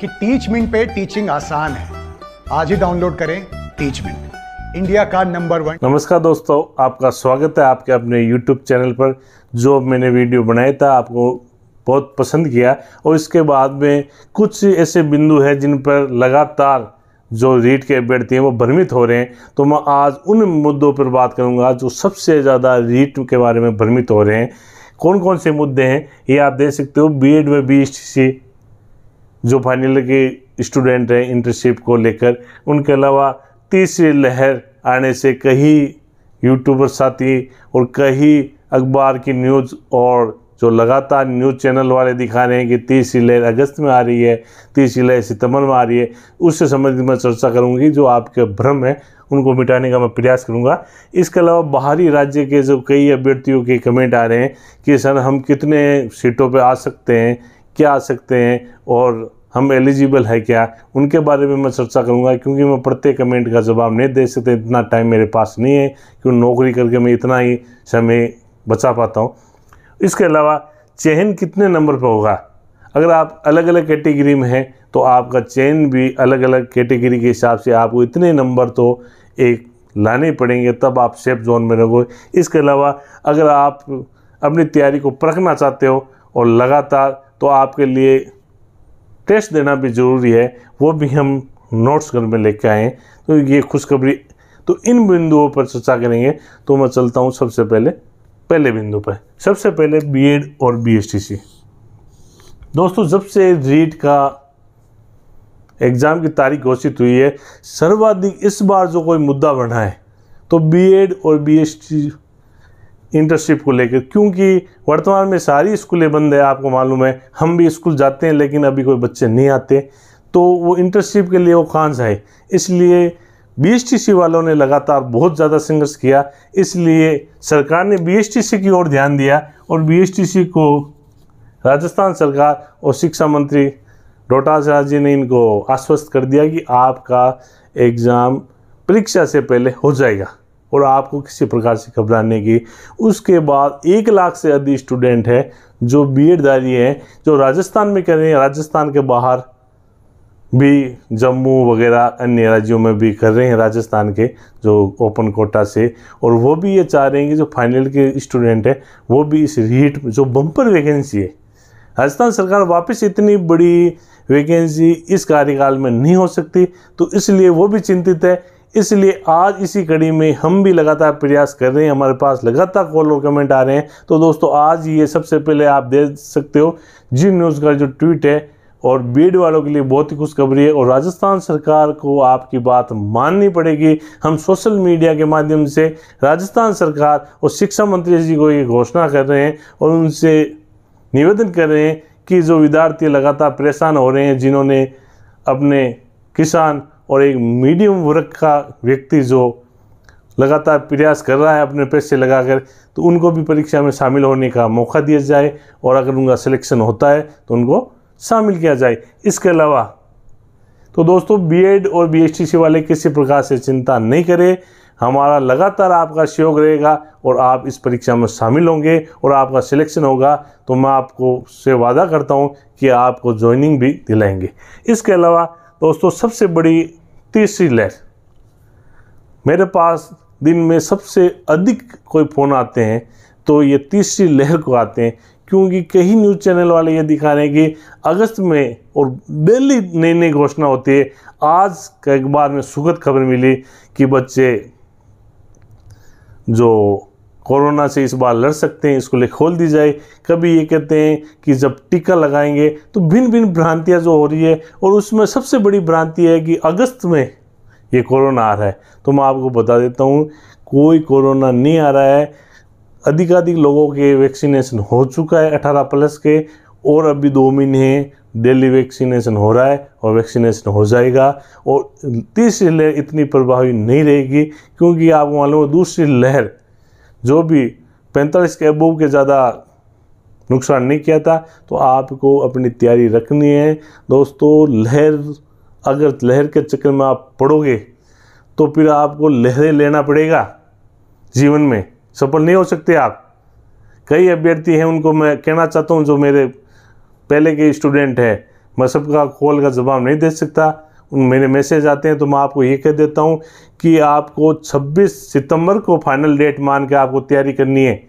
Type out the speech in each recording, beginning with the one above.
कि teach mint पे teaching आसान है आज ही डाउनलोड करें टीच मिंट इंडिया का नंबर वन नमस्कार दोस्तों आपका स्वागत है आपके अपने यूट्यूब चैनल पर जो मैंने वीडियो बनाया था आपको बहुत पसंद किया और इसके बाद में कुछ ऐसे बिंदु हैं जिन पर लगातार जो रीट के अभ्यर्थी हैं वो भ्रमित हो रहे हैं तो मैं आज उन मुद्दों पर बात करूंगा जो सबसे ज़्यादा रीट के बारे में भ्रमित हो रहे हैं कौन कौन से मुद्दे हैं ये आप देख सकते हो बीएड में बी सी जो फाइनल के स्टूडेंट हैं इंटर्नशिप को लेकर उनके अलावा तीसरी लहर आने से कहीं यूट्यूबर साथी और कहीं अखबार की न्यूज़ और जो लगातार न्यूज़ चैनल वाले दिखा रहे हैं कि तीसरी लहर अगस्त में आ रही है तीसरी लहर सितंबर में आ रही है उससे संबंधित मैं चर्चा करूंगी जो आपके भ्रम है उनको मिटाने का मैं प्रयास करूंगा इसके अलावा बाहरी राज्य के जो कई अभ्यर्थियों के कमेंट आ रहे हैं कि सर हम कितने सीटों पर आ सकते हैं क्या आ सकते हैं और हम एलिजिबल है क्या उनके बारे में मैं चर्चा करूँगा क्योंकि मैं प्रत्येक कमेंट का जवाब नहीं दे सकते इतना टाइम मेरे पास नहीं है कि नौकरी करके मैं इतना ही समय बचा पाता हूँ इसके अलावा चयन कितने नंबर पर होगा अगर आप अलग अलग कैटेगरी में हैं तो आपका चयन भी अलग अलग कैटेगरी के हिसाब से आपको इतने नंबर तो एक लाने पड़ेंगे तब आप सेफ जोन में रहोगे इसके अलावा अगर आप अपनी तैयारी को परखना चाहते हो और लगातार तो आपके लिए टेस्ट देना भी ज़रूरी है वो भी हम नोट्स घर में लेके आए तो ये खुशखबरी तो इन बिंदुओं पर चर्चा करेंगे तो मैं चलता हूँ सबसे पहले पहले बिंदु पर सबसे पहले बीएड और बीएसटीसी दोस्तों जब से रीट का एग्ज़ाम की तारीख घोषित हुई है सर्वाधिक इस बार जो कोई मुद्दा बढ़ा है तो बीएड और बीएसटी इंटर्नशिप को लेकर क्योंकि वर्तमान में सारी स्कूलें बंद है आपको मालूम है हम भी स्कूल जाते हैं लेकिन अभी कोई बच्चे नहीं आते तो वो इंटर्नशिप के लिए वो कहाँ जाए इसलिए बी वालों ने लगातार बहुत ज़्यादा संघर्ष किया इसलिए सरकार ने बी की ओर ध्यान दिया और बी को राजस्थान सरकार और शिक्षा मंत्री डोटा राज जी ने इनको आश्वस्त कर दिया कि आपका एग्ज़ाम परीक्षा से पहले हो जाएगा और आपको किसी प्रकार से घबराने की उसके बाद एक लाख से अधिक स्टूडेंट है जो बी एडधारी हैं जो राजस्थान में कर रहे हैं राजस्थान के बाहर भी जम्मू वगैरह अन्य राज्यों में भी कर रहे हैं राजस्थान के जो ओपन कोटा से और वो भी ये चाह रहे हैं कि जो फाइनल के स्टूडेंट हैं वो भी इस रीट जो बम्पर वैकेंसी है राजस्थान सरकार वापस इतनी बड़ी वैकेंसी इस कार्यकाल में नहीं हो सकती तो इसलिए वो भी चिंतित है इसलिए आज इसी कड़ी में हम भी लगातार प्रयास कर रहे हैं हमारे पास लगातार कॉल और कमेंट आ रहे हैं तो दोस्तों आज ये सबसे पहले आप दे सकते हो जी न्यूज़ का जो ट्वीट है और बीड वालों के लिए बहुत ही खुशखबरी है और राजस्थान सरकार को आपकी बात माननी पड़ेगी हम सोशल मीडिया के माध्यम से राजस्थान सरकार और शिक्षा मंत्री जी को ये घोषणा कर रहे हैं और उनसे निवेदन कर रहे हैं कि जो विद्यार्थी लगातार परेशान हो रहे हैं जिन्होंने अपने किसान और एक मीडियम वर्ग का व्यक्ति जो लगातार प्रयास कर रहा है अपने पैसे लगाकर तो उनको भी परीक्षा में शामिल होने का मौका दिया जाए और अगर उनका सिलेक्शन होता है तो उनको शामिल किया जाए इसके अलावा तो दोस्तों बीएड और बीएसटीसी वाले किसी प्रकार से चिंता नहीं करें हमारा लगातार आपका सहयोग रहेगा और आप इस परीक्षा में शामिल होंगे और आपका सिलेक्शन होगा तो मैं आपको से वादा करता हूँ कि आपको ज्वाइनिंग भी दिलाएंगे इसके अलावा दोस्तों सबसे बड़ी तीसरी लहर मेरे पास दिन में सबसे अधिक कोई फ़ोन आते हैं तो ये तीसरी लहर को आते हैं क्योंकि कई न्यूज़ चैनल वाले ये दिखा रहे हैं कि अगस्त में और डेली नई नई घोषणा होती है आज का अखबार में सुखद खबर मिली कि बच्चे जो कोरोना से इस बार लड़ सकते हैं इसको खोल दी जाए कभी ये कहते हैं कि जब टीका लगाएंगे तो भिन्न भिन्न भ्रांतियाँ जो हो रही है और उसमें सबसे बड़ी भ्रांति है कि अगस्त में ये कोरोना आ रहा है तो मैं आपको बता देता हूँ कोई कोरोना नहीं आ रहा है अधिकाधिक लोगों के वैक्सीनेशन हो चुका है अठारह प्लस के और अभी दो महीने डेली वैक्सीनेशन हो रहा है और वैक्सीनेशन हो जाएगा और तीसरी लहर इतनी प्रभावी नहीं रहेगी क्योंकि आपको मालूम है दूसरी लहर जो भी पैंतालीस के अबोव के ज़्यादा नुकसान नहीं किया था तो आपको अपनी तैयारी रखनी है दोस्तों लहर अगर लहर के चक्कर में आप पड़ोगे तो फिर आपको लहरें लेना पड़ेगा जीवन में सफल नहीं हो सकते आप कई अभ्यर्थी हैं उनको मैं कहना चाहता हूँ जो मेरे पहले के स्टूडेंट हैं मैं सबका कॉल का जवाब नहीं दे सकता मेरे मैसेज आते हैं तो मैं आपको ये कह देता हूँ कि आपको 26 सितंबर को फाइनल डेट मान के आपको तैयारी करनी है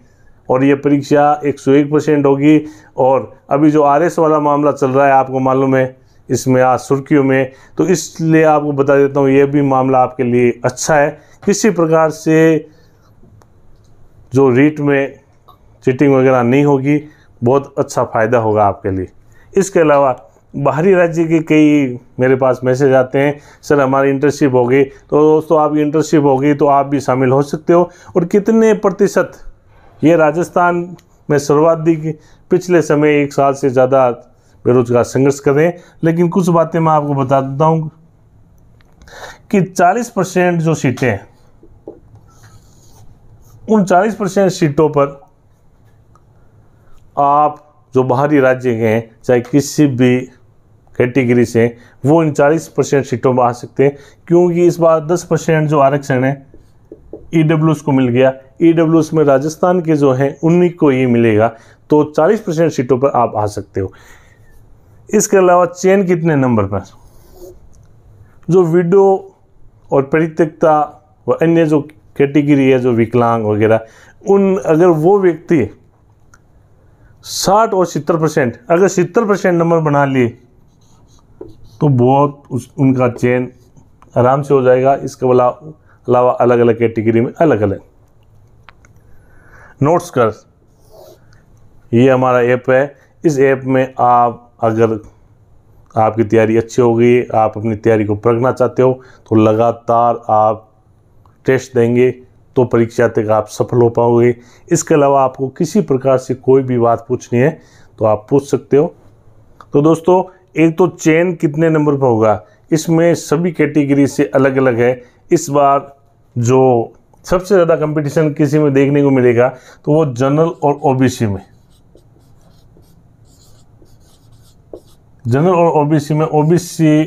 और ये परीक्षा 101 परसेंट होगी और अभी जो आरएस वाला मामला चल रहा है आपको मालूम है इसमें आज सुर्खियों में तो इसलिए आपको बता देता हूँ ये भी मामला आपके लिए अच्छा है किसी प्रकार से जो रीट में चिटिंग वगैरह नहीं होगी बहुत अच्छा फ़ायदा होगा आपके लिए इसके अलावा बाहरी राज्य के कई मेरे पास मैसेज आते हैं सर हमारी इंटर्नशिप होगी तो दोस्तों आपकी इंटर्नशिप होगी तो आप भी शामिल हो सकते हो और कितने प्रतिशत ये राजस्थान में सर्वाधिक पिछले समय एक साल से ज़्यादा बेरोजगार संघर्ष कर रहे हैं लेकिन कुछ बातें मैं आपको बता देता हूँ कि 40 परसेंट जो सीटें हैं उन 40 परसेंट सीटों पर आप जो बाहरी राज्य के हैं चाहे किसी भी कैटेगरी से वो उनचालीस परसेंट सीटों पर आ सकते हैं क्योंकि इस बार दस परसेंट जो आरक्षण है ई e को मिल गया ई e में राजस्थान के जो हैं उन्हीं को ये मिलेगा तो 40 परसेंट सीटों पर आप आ सकते हो इसके अलावा चयन कितने नंबर पर जो विडो और परित्यक्ता व अन्य जो कैटेगरी है जो विकलांग वगैरह उन अगर वो व्यक्ति 60 और 70 परसेंट अगर 70 परसेंट नंबर बना लिए तो बहुत उस उनका चयन आराम से हो जाएगा इसके अलावा अलग अलग कैटेगरी में अलग अलग नोट्स कर ये हमारा ऐप है इस ऐप में आप अगर आपकी तैयारी अच्छी हो गई आप अपनी तैयारी को परखना चाहते हो तो लगातार आप टेस्ट देंगे तो परीक्षा तक आप सफल हो पाओगे इसके अलावा आपको किसी प्रकार से कोई भी बात पूछनी है तो आप पूछ सकते हो तो दोस्तों एक तो चेन कितने नंबर पर होगा इसमें सभी कैटेगरी से अलग अलग है इस बार जो सबसे ज़्यादा कंपटीशन किसी में देखने को मिलेगा तो वो जनरल और ओबीसी में जनरल और ओबीसी में ओबीसी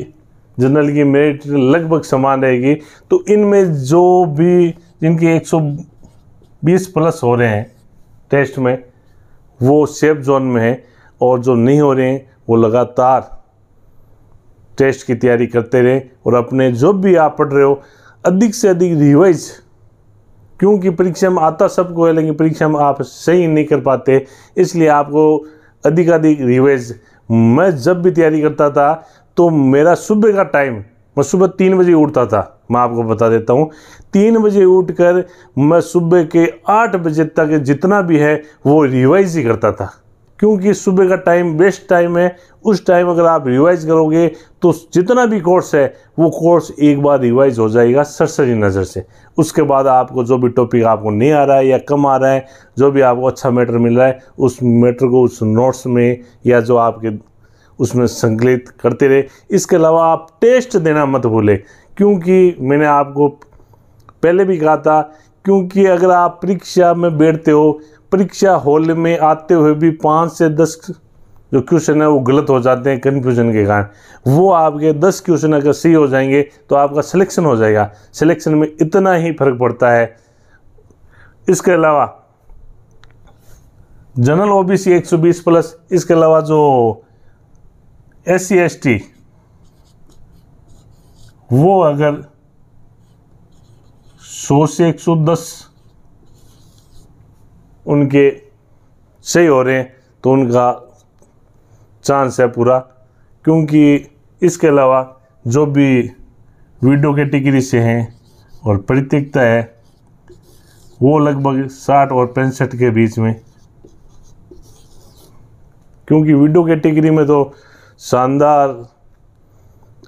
जनरल की मेरिट लगभग समान रहेगी तो इनमें जो भी जिनके 120 प्लस हो रहे हैं टेस्ट में वो सेफ जोन में है और जो नहीं हो रहे हैं वो लगातार टेस्ट की तैयारी करते रहें और अपने जो भी आप पढ़ रहे हो अधिक से अधिक रिवाइज क्योंकि परीक्षा में आता सबको है लेकिन परीक्षा में आप सही नहीं कर पाते इसलिए आपको अधिकाधिक रिवाइज मैं जब भी तैयारी करता था तो मेरा सुबह का टाइम मैं सुबह तीन बजे उठता था मैं आपको बता देता हूँ तीन बजे उठकर मैं सुबह के आठ बजे तक जितना भी है वो रिवाइज ही करता था क्योंकि सुबह का टाइम बेस्ट टाइम है उस टाइम अगर आप रिवाइज करोगे तो जितना भी कोर्स है वो कोर्स एक बार रिवाइज हो जाएगा सरसरी नज़र से उसके बाद आपको जो भी टॉपिक आपको नहीं आ रहा है या कम आ रहा है जो भी आपको अच्छा मैटर मिल रहा है उस मैटर को उस नोट्स में या जो आपके उसमें संकलित करते रहे इसके अलावा आप टेस्ट देना मत भूलें क्योंकि मैंने आपको पहले भी कहा था क्योंकि अगर आप परीक्षा में बैठते हो परीक्षा हॉल में आते हुए भी पाँच से दस जो क्वेश्चन है वो गलत हो जाते हैं कन्फ्यूजन के कारण वो आपके दस क्वेश्चन अगर सही हो जाएंगे तो आपका सिलेक्शन हो जाएगा सिलेक्शन में इतना ही फर्क पड़ता है इसके अलावा जनरल ओबीसी 120 प्लस इसके अलावा जो एस सी वो अगर 100 से 110 उनके सही हो रहे हैं तो उनका चांस है पूरा क्योंकि इसके अलावा जो भी वीडियो कैटेगरी से हैं और प्रत्येकता है वो लगभग साठ और पैंसठ के बीच में क्योंकि वीडियो कैटेगरी में तो शानदार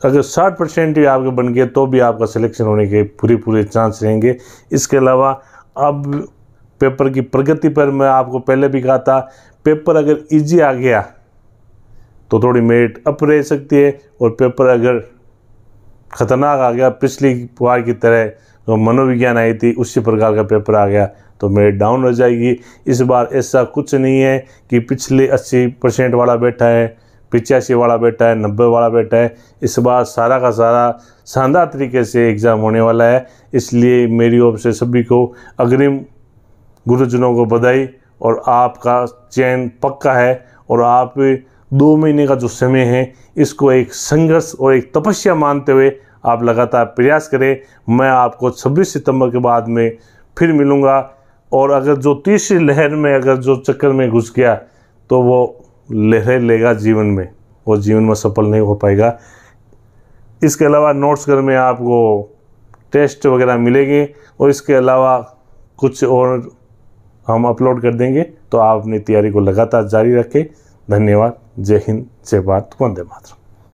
अगर 60 परसेंट भी आपके बन गए तो भी आपका सिलेक्शन होने के पूरे पूरे चांस रहेंगे इसके अलावा अब पेपर की प्रगति पर मैं आपको पहले भी कहा था पेपर अगर इजी आ गया तो थोड़ी मेरिट अप रह सकती है और पेपर अगर ख़तरनाक आ गया पिछली बार की तरह तो मनोविज्ञान आई थी उसी प्रकार का पेपर आ गया तो मेरिट डाउन हो जाएगी इस बार ऐसा कुछ नहीं है कि पिछले अस्सी परसेंट वाला बैठा है पिचासी वाला बैठा है नब्बे वाला बैठा है इस बार सारा का सारा शानदार तरीके से एग्ज़ाम होने वाला है इसलिए मेरी ओर से सभी को अग्रिम गुरुजनों को बधाई और आपका चैन पक्का है और आप दो महीने का जो समय है इसको एक संघर्ष और एक तपस्या मानते हुए आप लगातार प्रयास करें मैं आपको 26 सितंबर के बाद में फिर मिलूँगा और अगर जो तीसरी लहर में अगर जो चक्कर में घुस गया तो वो लहर लेगा जीवन में वो जीवन में सफल नहीं हो पाएगा इसके अलावा नोट्स घर में आपको टेस्ट वगैरह मिलेंगे और इसके अलावा कुछ और हम अपलोड कर देंगे तो आप अपनी तैयारी को लगातार जारी रखें धन्यवाद जय हिंद जय भारत वंदे मातरम